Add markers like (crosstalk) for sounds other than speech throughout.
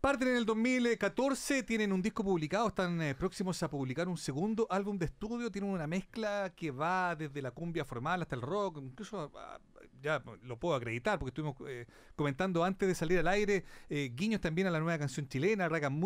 Parten en el 2014, tienen un disco publicado, están eh, próximos a publicar un segundo álbum de estudio, tienen una mezcla que va desde la cumbia formal hasta el rock, incluso ah, ya lo puedo acreditar porque estuvimos eh, comentando antes de salir al aire eh, guiños también a la nueva canción chilena, Ragamuffin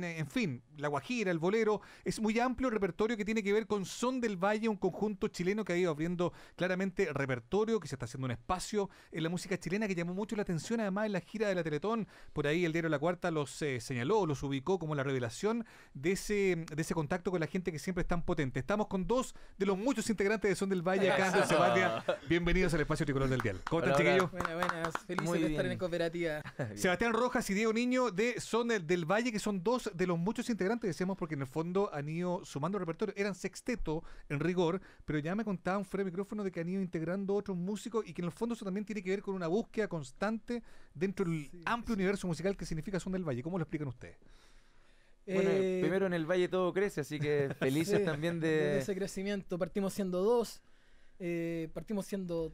Muffin, eh, en fin, La Guajira, el bolero. Es muy amplio el repertorio que tiene que ver con Son del Valle, un conjunto chileno que ha ido abriendo claramente repertorio, que se está haciendo un espacio en la música chilena que llamó mucho la atención además en la gira de la Teletón. Por ahí el diario La Cuarta los señaló, los ubicó como la revelación de ese, de ese contacto con la gente que siempre es tan potente. Estamos con dos de los muchos integrantes de Son del Valle acá en Sebastián. (laughs) Bienvenidos al espacio tricolor del dial. ¿Cómo están, chiquillos? Buenas, buenas. Felices de estar en cooperativa. (laughs) Sebastián Rojas y Diego Niño de Son del Valle, que son dos de los muchos integrantes, decíamos, porque en el fondo han ido sumando repertorio. Eran sexteto en rigor, pero ya me contaban fuera de micrófono de que han ido integrando otros músicos y que en el fondo eso también tiene que ver con una búsqueda constante dentro del amplio universo musical que significa Son del Valle. ¿Cómo lo explican ustedes? Bueno, eh, primero en el Valle todo crece, así que (laughs) felices también de... ese crecimiento. Partimos siendo dos, eh, partimos siendo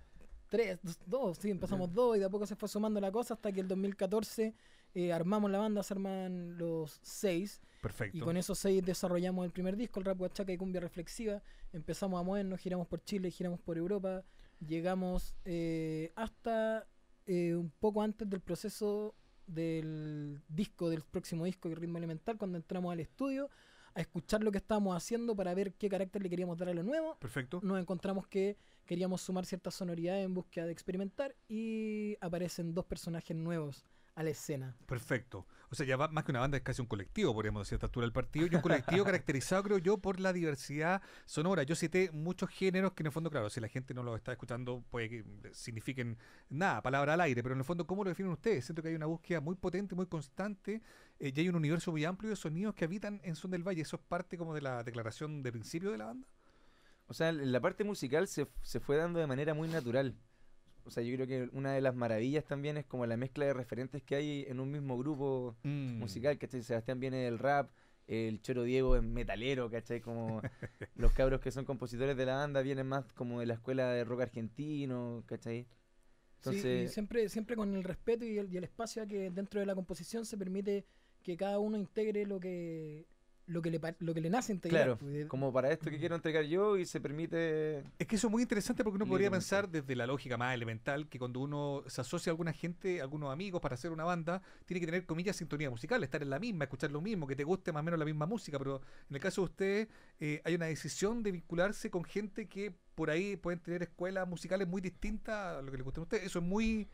tres, dos, sí, empezamos dos y de a poco se fue sumando la cosa hasta que el 2014 eh, armamos la banda, se arman los seis. Perfecto. Y con esos seis desarrollamos el primer disco, el rap guachaca y cumbia reflexiva. Empezamos a movernos, giramos por Chile, giramos por Europa. Llegamos eh, hasta eh, un poco antes del proceso del disco, del próximo disco, y Ritmo Elemental, cuando entramos al estudio a escuchar lo que estábamos haciendo para ver qué carácter le queríamos dar a lo nuevo. Perfecto. Nos encontramos que queríamos sumar ciertas sonoridades en búsqueda de experimentar y aparecen dos personajes nuevos a la escena. Perfecto. O sea, ya va, más que una banda es casi un colectivo, podríamos decir, a esta altura del partido. Y un colectivo (laughs) caracterizado, creo yo, por la diversidad sonora. Yo cité muchos géneros que en el fondo, claro, si la gente no lo está escuchando, puede que signifiquen nada, palabra al aire, pero en el fondo, ¿cómo lo definen ustedes? Siento que hay una búsqueda muy potente, muy constante, eh, y hay un universo muy amplio de sonidos que habitan en Son del Valle. ¿Eso es parte como de la declaración de principio de la banda? O sea, la parte musical se, se fue dando de manera muy natural o sea, yo creo que una de las maravillas también es como la mezcla de referentes que hay en un mismo grupo mm. musical, ¿cachai? Sebastián viene del rap, el Choro Diego es metalero, ¿cachai? Como (laughs) los cabros que son compositores de la banda vienen más como de la escuela de rock argentino, ¿cachai? Entonces, sí, siempre, siempre con el respeto y el, espacio que dentro de la composición se permite que cada uno integre lo que lo que le, lo que le nace entregar. Claro, pues, como para esto que quiero entregar yo y se permite... Es que eso es muy interesante porque uno podría pensar desde la lógica más elemental que cuando uno se asocia a alguna gente, algunos amigos para hacer una banda, tiene que tener comillas sintonía musical, estar en la misma, escuchar lo mismo, que te guste más o menos la misma música, pero en el caso de ustedes eh, hay una decisión de vincularse con gente que por ahí pueden tener escuelas musicales muy distintas a lo que les guste a ustedes. Eso es muy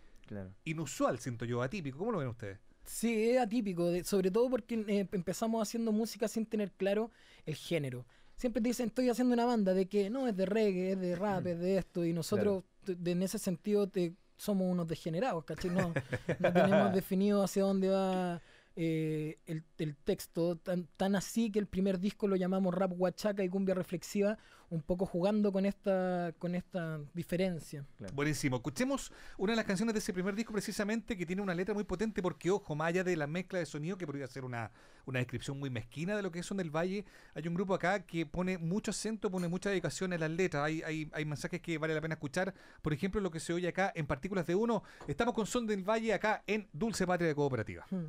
inusual, siento yo, atípico. ¿Cómo lo ven ustedes? Sí, es atípico, sobre todo porque eh, empezamos haciendo música sin tener claro el género. Siempre te dicen, estoy haciendo una banda de que no, es de reggae, es de (laughs) rap, es de esto, y nosotros en ese sentido te, somos unos degenerados, ¿cachai? No, no tenemos (laughs) definido hacia dónde va eh, el, texto, tan, tan así que el primer disco lo llamamos rap huachaca y cumbia reflexiva, un poco jugando con esta, con esta diferencia. Buenísimo. Escuchemos una de las canciones de ese primer disco precisamente que tiene una letra muy potente porque, ojo, más allá de la mezcla de sonido, que podría ser una, descripción muy mezquina de lo que es Son del Valle, hay un grupo acá que pone mucho acento, pone mucha dedicación en las letras. Hay, hay, hay mensajes que vale la pena escuchar. Por ejemplo, lo que se oye acá en Partículas de Uno. Estamos con Son del Valle acá en Dulce Patria de Cooperativa. Hmm.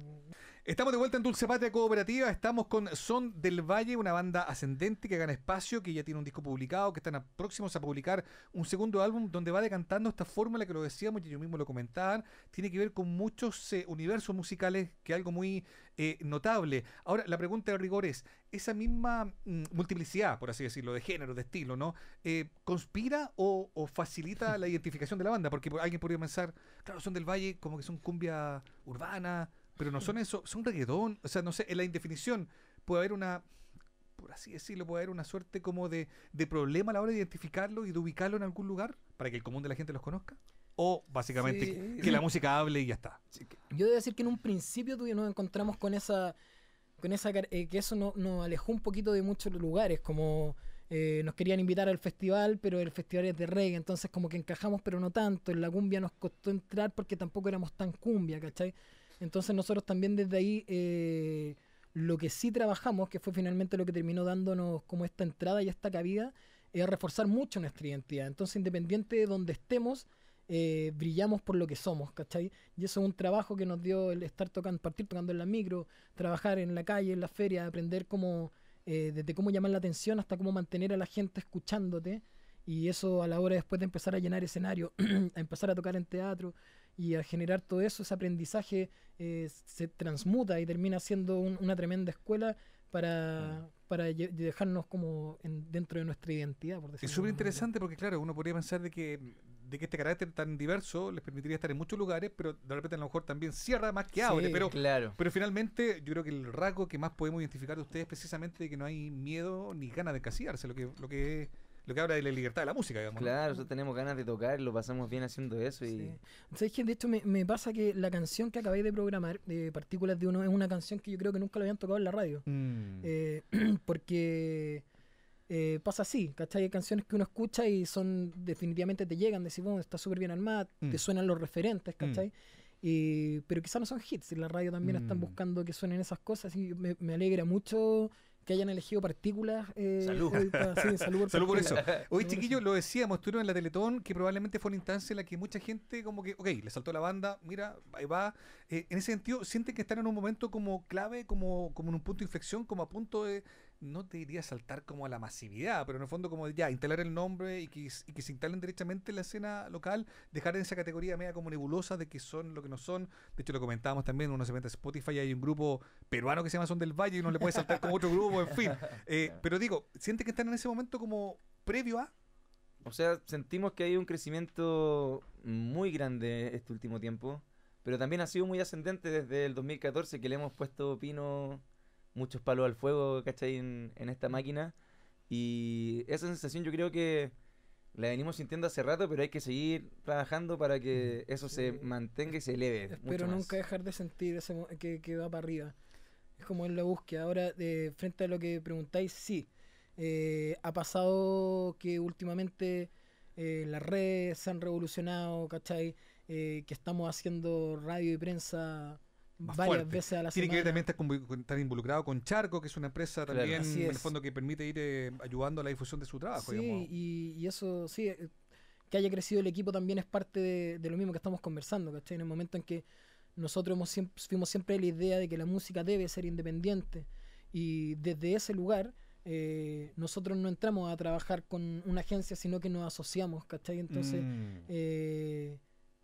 Estamos de vuelta en Dulce Patria Cooperativa, estamos con Son del Valle, una banda ascendente que gana espacio, que ya tiene un disco publicado, que están próximos a publicar un segundo álbum donde va decantando esta fórmula que lo decíamos y yo mismo lo comentaban, tiene que ver con muchos eh, universos musicales, que es algo muy eh, notable. Ahora, la pregunta de rigor es, esa misma mm, multiplicidad, por así decirlo, de género, de estilo, ¿no? Eh, ¿Conspira o, o facilita (laughs) la identificación de la banda? Porque alguien podría pensar, claro, Son del Valle como que son cumbia urbana, pero no son eso, son reggaetón. O sea, no sé, en la indefinición puede haber una, por así decirlo, puede haber una suerte como de, de problema a la hora de identificarlo y de ubicarlo en algún lugar para que el común de la gente los conozca. O básicamente que la música hable y ya está. Yo debo decir que en un principio tú y nos encontramos con esa con esa eh, que eso nos alejó un poquito de muchos lugares, como eh, nos querían invitar al festival, pero el festival es de reggae, entonces como que encajamos, pero no tanto, en la cumbia nos costó entrar porque tampoco éramos tan cumbia, ¿cachai? Entonces nosotros también desde ahí eh, lo que sí trabajamos, que fue finalmente lo que terminó dándonos como esta entrada y esta cabida, es reforzar mucho nuestra identidad. Entonces independiente de donde estemos, eh, brillamos por lo que somos, ¿cachai? Y eso es un trabajo que nos dio el estar tocando, partir tocando en la micro, trabajar en la calle, en la feria, aprender cómo, eh, desde cómo llamar la atención hasta cómo mantener a la gente escuchándote. Y eso a la hora después de empezar a llenar escenario, (clears throat) a empezar a tocar en teatro, y al generar todo eso, ese aprendizaje eh, se transmuta y termina siendo una tremenda escuela para, dejarnos como dentro de nuestra identidad. Por es súper interesante porque, claro, uno podría pensar de que, de que este carácter tan diverso les permitiría estar en muchos lugares, pero de repente a lo mejor también cierra más que abre. pero, claro. pero finalmente yo creo que el rasgo que más podemos identificar de ustedes es precisamente de que no hay miedo ni ganas de casiarse, lo que, lo que es lo que habla de la libertad de la música, digamos. Claro, nosotros tenemos ganas de tocar, lo pasamos bien haciendo eso. Y... ¿Sabes De hecho, me, pasa que la canción que acabáis de programar, de Partículas de Uno, es una canción que yo creo que nunca la habían tocado en la radio. Mm. Eh, (clears throat) porque eh, pasa así, ¿cachai? Hay canciones que uno escucha y son, definitivamente te llegan, decimos, bueno, está súper bien armada, mat, te mm. suenan los referentes, mm. ¿cachai? Y, pero quizá no son hits, en la radio también están buscando que suenen esas cosas y me, me alegra mucho que hayan elegido partículas. Eh, salud. Eh, (laughs) salud, por, eso. Hoy, chiquillos, lo decíamos, estuvieron en la Teletón, que probablemente fue una instancia en la que mucha gente, como que, ok, le saltó la banda, mira, ahí va. Eh, en ese sentido, sienten que están en un momento como clave, como, como en un punto de inflexión, como a punto de, no te diría saltar como a la masividad, pero en el fondo como ya, instalar el nombre y que, se instalen directamente en la escena local, dejar en esa categoría media como nebulosa de que son lo que no son. De hecho, lo comentábamos también, uno se mete Spotify hay un grupo peruano que se llama Son del Valle y no le puede saltar como otro grupo, en fin. (laughs) Eh, pero digo, ¿sientes que están en ese momento como previo a? O sea, sentimos que hay un crecimiento muy grande este último tiempo, pero también ha sido muy ascendente desde el 2014 que le hemos puesto pino muchos palos al fuego, ¿cachai? En, esta máquina. Y esa sensación yo creo que la venimos sintiendo hace rato, pero hay que seguir trabajando para que eso se mantenga y se eleve. Pero nunca dejar de sentir ese que, va para arriba. Es como en la búsqueda. Ahora, de eh, frente a lo que preguntáis, sí. Eh, ha pasado que últimamente eh, las redes se han revolucionado, ¿cachai? que estamos haciendo radio y prensa varias veces a la Tiene que también estar, involucrado con Charco, que es una empresa también, en el fondo, que permite ir eh, ayudando a la difusión de su trabajo. Sí, y, eso, sí, eh, que haya crecido el equipo también es parte de, lo mismo que estamos conversando, ¿cachai? En el momento en que nosotros hemos siempre, fuimos siempre la idea de que la música debe ser independiente y desde ese lugar eh, nosotros no entramos a trabajar con una agencia, sino que nos asociamos, ¿cachai? Entonces... Mm. Eh,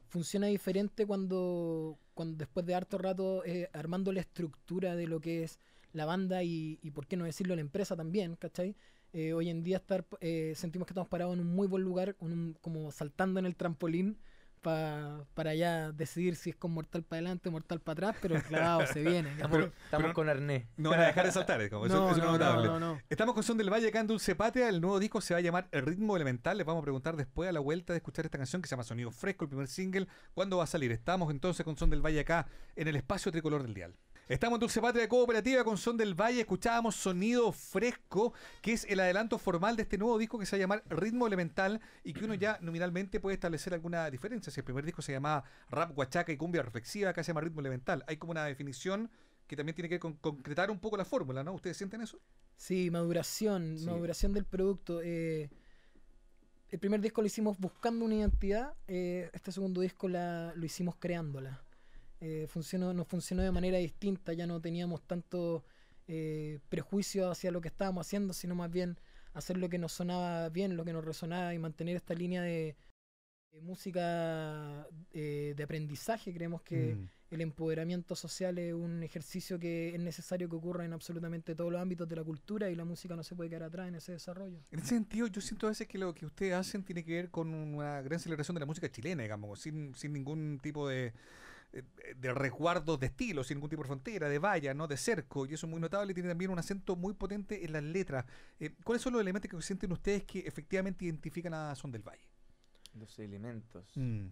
funciona diferente cuando, cuando después de harto rato eh, armando la estructura de lo que es la banda y, y por qué no decirlo, la empresa también, ¿cachai? Eh, hoy en día estar, eh, sentimos que estamos parados en un muy buen lugar, como saltando en el trampolín pa, para ya decidir si es con mortal para adelante o mortal para atrás, pero claro se viene. estamos con Arné No van a dejar de saltar, es como, no, eso, notable. Estamos con Son del Valle acá en Dulce Patea El nuevo disco se va a llamar El Ritmo Elemental. Les vamos a preguntar después a la vuelta de escuchar esta canción que se llama Sonido Fresco, el primer single. ¿Cuándo va a salir? Estamos entonces con Son del Valle acá en el espacio tricolor del Dial. Estamos en Dulce Patria Cooperativa con Son del Valle. Escuchábamos Sonido Fresco, que es el adelanto formal de este nuevo disco que se va a llamar Ritmo Elemental y que uno ya nominalmente puede establecer alguna diferencia. Si el primer disco se llamaba Rap, Guachaca y Cumbia Reflexiva, acá se llama Ritmo Elemental. Hay como una definición que también tiene que concretar un poco la fórmula, ¿no? ¿Ustedes sienten eso? Sí, maduración, maduración del producto. Eh, el primer disco lo hicimos buscando una identidad, eh, este segundo disco lo hicimos creándola eh, funcionó, nos funcionó de manera distinta, ya no teníamos tanto eh, prejuicio hacia lo que estábamos haciendo, sino más bien hacer lo que nos sonaba bien, lo que nos resonaba y mantener esta línea de, música eh, de aprendizaje. Creemos que mm. el empoderamiento social es un ejercicio que es necesario que ocurra en absolutamente todos los ámbitos de la cultura y la música no se puede quedar atrás en ese desarrollo. En ese sentido, yo siento a veces que lo que ustedes hacen tiene que ver con una gran celebración de la música chilena, digamos, sin, sin ningún tipo de eh, de resguardos de estilo, sin ningún tipo de frontera, de valla, ¿no? de cerco, y eso es muy notable, tiene también un acento muy potente en las letras. Eh, ¿Cuáles son los elementos que sienten ustedes que efectivamente identifican a Son del Valle? Los elementos. Mm.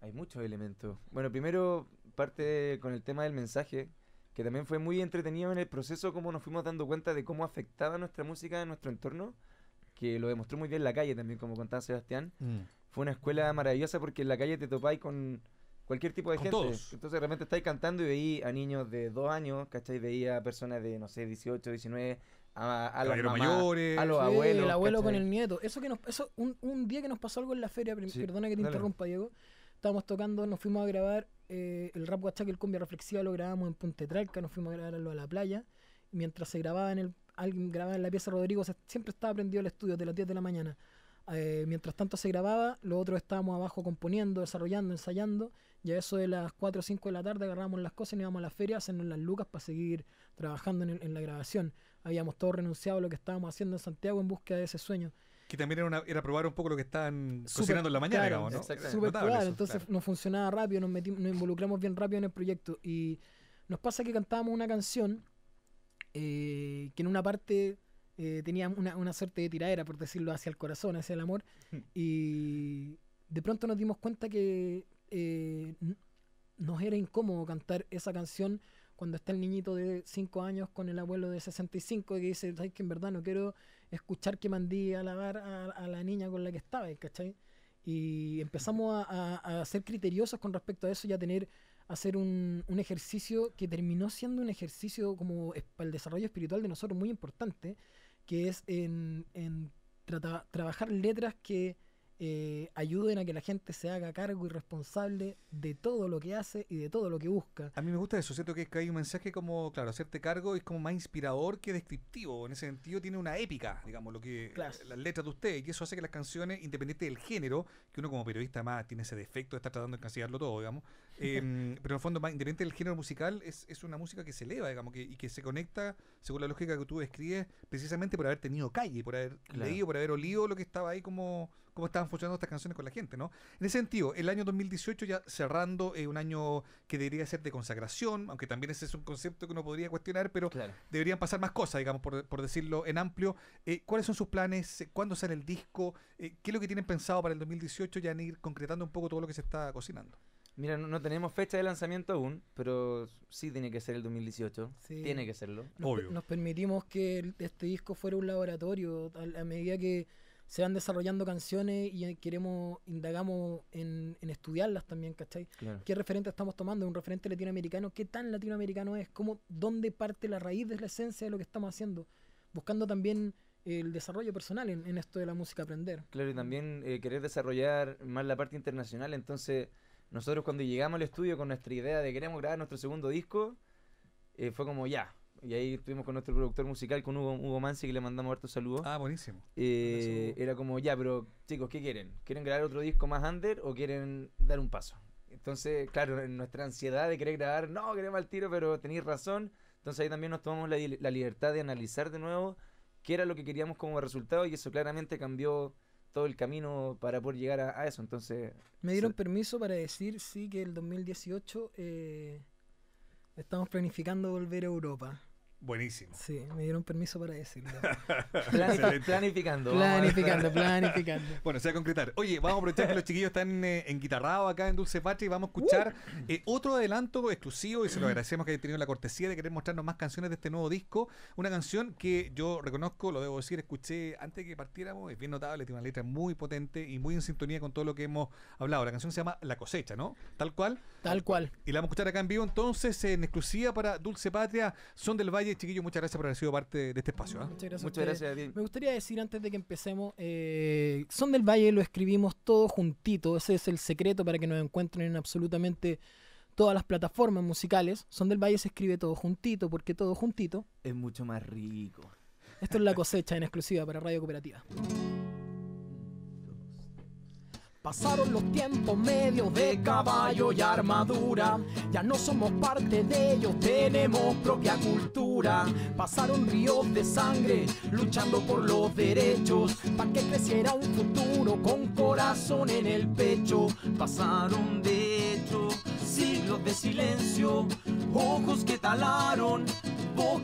Hay muchos elementos. Bueno, primero parte con el tema del mensaje, que también fue muy entretenido en el proceso, como nos fuimos dando cuenta de cómo afectaba nuestra música en nuestro entorno, que lo demostró muy bien la calle también, como contaba Sebastián. Mm. Fue una escuela maravillosa porque en la calle te topáis con cualquier tipo de gente. Entonces realmente estáis cantando y veía a niños de dos años, ¿cachai? Veía a personas de, no sé, 18, 19, a, los mayores, a los sí, abuelos. El abuelo con el nieto. Eso que nos, eso, un, un, día que nos pasó algo en la feria, perdona que te interrumpa, Diego. Estábamos tocando, nos fuimos a grabar eh, el rap guachaca, el cumbia reflexiva, lo grabamos en Tralca, nos fuimos a grabarlo a la playa. Mientras se grababa en el, alguien grababa en la pieza Rodrigo, siempre estaba prendido el estudio de las 10 de la mañana. Eh, mientras tanto se grababa, los otros estábamos abajo componiendo, desarrollando, ensayando. Y a eso de las 4 o 5 de la tarde agarramos las cosas y íbamos a la feria a hacernos las lucas para seguir trabajando en, la grabación. Habíamos todos renunciado a lo que estábamos haciendo en Santiago en busca de ese sueño. Que también era, probar un poco lo que estaban en la mañana, claro, digamos, ¿no? claro, entonces nos funcionaba rápido, nos, nos involucramos bien rápido en el proyecto. Y nos pasa que cantábamos una canción eh, que en una parte eh, tenía una, una, suerte de tiradera, por decirlo, hacia el corazón, hacia el amor. Hmm. Y de pronto nos dimos cuenta que eh, nos era incómodo cantar esa canción cuando está el niñito de 5 años con el abuelo de 65 que dice, ¿sabes que en verdad no quiero escuchar que mandí a lavar a, la niña con la que estaba, Y empezamos a, a, ser criteriosos con respecto a eso y a tener hacer un, un, ejercicio que terminó siendo un ejercicio como para el desarrollo espiritual de nosotros muy importante, que es en, en trabajar letras que eh, ayuden a que la gente se haga cargo y responsable de todo lo que hace y de todo lo que busca. A mí me gusta eso, siento que, es que hay un mensaje como, claro, hacerte cargo es como más inspirador que descriptivo, en ese sentido tiene una épica, digamos, lo que las letras de usted, y eso hace que las canciones, independiente del género, que uno como periodista más tiene ese defecto de estar tratando de cancelarlo todo, digamos, eh, (laughs) pero en el fondo, más independiente del género musical, es, es una música que se eleva, digamos, que, y que se conecta, según la lógica que tú describes, precisamente por haber tenido calle, por haber leído, por haber olido lo que estaba ahí, como estaban funcionando estas canciones con la gente, ¿no? En ese sentido, el año 2018 ya cerrando, eh, un año que debería ser de consagración, aunque también ese es un concepto que uno podría cuestionar, pero deberían pasar más cosas, digamos, por, por decirlo en amplio. Eh, ¿Cuáles son sus planes? ¿Cuándo sale el disco? ¿Qué es lo que tienen pensado para el 2018 ya en ir concretando un poco todo lo que se está cocinando? Mira, no, tenemos fecha de lanzamiento aún, pero sí tiene que ser el 2018. Sí. Tiene que serlo. Nos, permitimos que este disco fuera un laboratorio a, medida que se van desarrollando canciones y queremos, indagamos en, estudiarlas también, ¿cachai? ¿Qué referente estamos tomando? ¿Un referente latinoamericano? ¿Qué tan latinoamericano es? ¿Cómo, ¿Dónde parte la raíz de la esencia de lo que estamos haciendo? Buscando también el desarrollo personal en, esto de la música aprender. Claro, y también eh, querer desarrollar más la parte internacional, entonces nosotros cuando llegamos al estudio con nuestra idea de queremos grabar nuestro segundo disco, eh, fue como ya. Y ahí estuvimos con nuestro productor musical, con Hugo, Hugo Mansi, que le mandamos hartos saludos. Ah, eh, buenísimo. era como, ya, pero chicos, ¿qué quieren? ¿Quieren grabar otro disco más under o quieren dar un paso? Entonces, claro, en nuestra ansiedad de querer grabar, no, queremos al tiro, pero tenéis razón. Entonces ahí también nos tomamos la, la libertad de analizar de nuevo qué era lo que queríamos como resultado y eso claramente cambió todo el camino para poder llegar a, eso. Entonces. Me dieron permiso para decir, sí, que el 2018 eh, estamos planificando volver a Europa. Buenísimo. Sí, me dieron permiso para decirlo. (laughs) planificando. Planificando, planificando. (laughs) bueno, se va a concretar. Oye, vamos a aprovechar que los chiquillos están en eh, enguitarrados acá en Dulce Patria y vamos a escuchar uh. eh, otro adelanto exclusivo y se lo agradecemos que hayan tenido la cortesía de querer mostrarnos más canciones de este nuevo disco. Una canción que yo reconozco, lo debo decir, escuché antes de que partiéramos, es bien notable, tiene una letra muy potente y muy en sintonía con todo lo que hemos hablado. La canción se llama La cosecha, ¿no? Tal cual. Tal cual. Y la vamos a escuchar acá en vivo entonces, en exclusiva para Dulce Patria, Son del Valle Chiquillos, muchas gracias por haber sido parte de este espacio. ¿ah? Muchas gracias. Me gustaría decir antes de que empecemos, eh, Son del Valle lo escribimos todo juntito. Ese es el secreto para que nos encuentren en absolutamente todas las plataformas musicales. Son del Valle se escribe todo juntito, porque todo juntito. Es mucho más rico. Esto es la cosecha en exclusiva para Radio Cooperativa. Pasaron los tiempos medios de caballo y armadura. Ya no somos parte de ellos, tenemos propia cultura. Pasaron ríos de sangre luchando por los derechos. Para que creciera un futuro con corazón en el pecho. Pasaron de hecho siglos de silencio. Ojos que talaron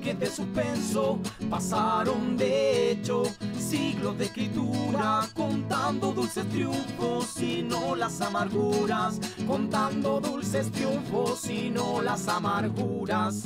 que de suspenso pasaron de hecho siglos de escritura contando dulces triunfos y no las amarguras contando dulces triunfos y no las amarguras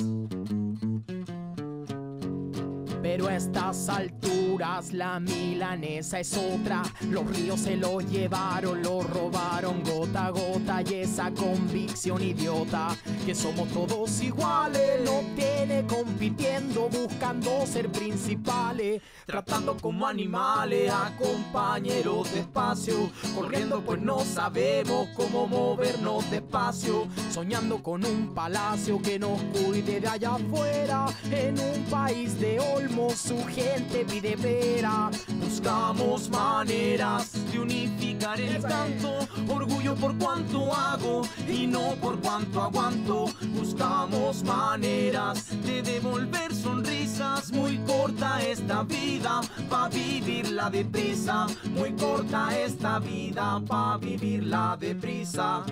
pero a estas alturas la milanesa es otra. Los ríos se lo llevaron, lo robaron gota a gota. Y esa convicción idiota que somos todos iguales lo tiene compitiendo, buscando ser principales, tratando como animales a compañeros despacio, corriendo pues no sabemos cómo movernos despacio, soñando con un palacio que nos cuide de allá afuera, en un país de olmos su gente pide vera, buscamos maneras de unificar el tanto orgullo por cuanto hago y no por cuanto aguanto, buscamos maneras de devolver sonrisas. Muy corta esta vida, pa' vivirla deprisa. Muy corta esta vida, pa' vivirla deprisa.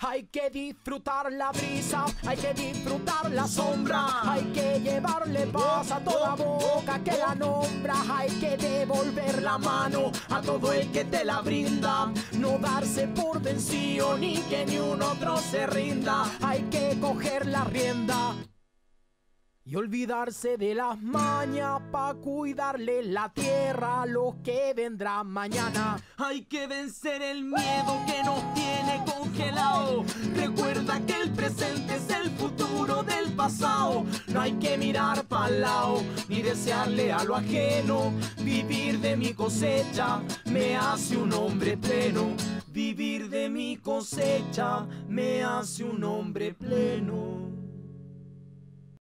Hay que disfrutar la brisa, hay que disfrutar la sombra, hay que llevarle paz a toda boca que la nombra, hay que devolver la mano a todo el que te la brinda, no darse por vencido ni que ni un otro se rinda, hay que coger la rienda y olvidarse de las mañas para cuidarle la tierra a los que vendrán mañana. Hay que vencer el miedo que nos tiene congelado. Recuerda que el presente es el futuro del pasado. No hay que mirar para lado ni desearle a lo ajeno. Vivir de mi cosecha me hace un hombre pleno. Vivir de mi cosecha me hace un hombre pleno.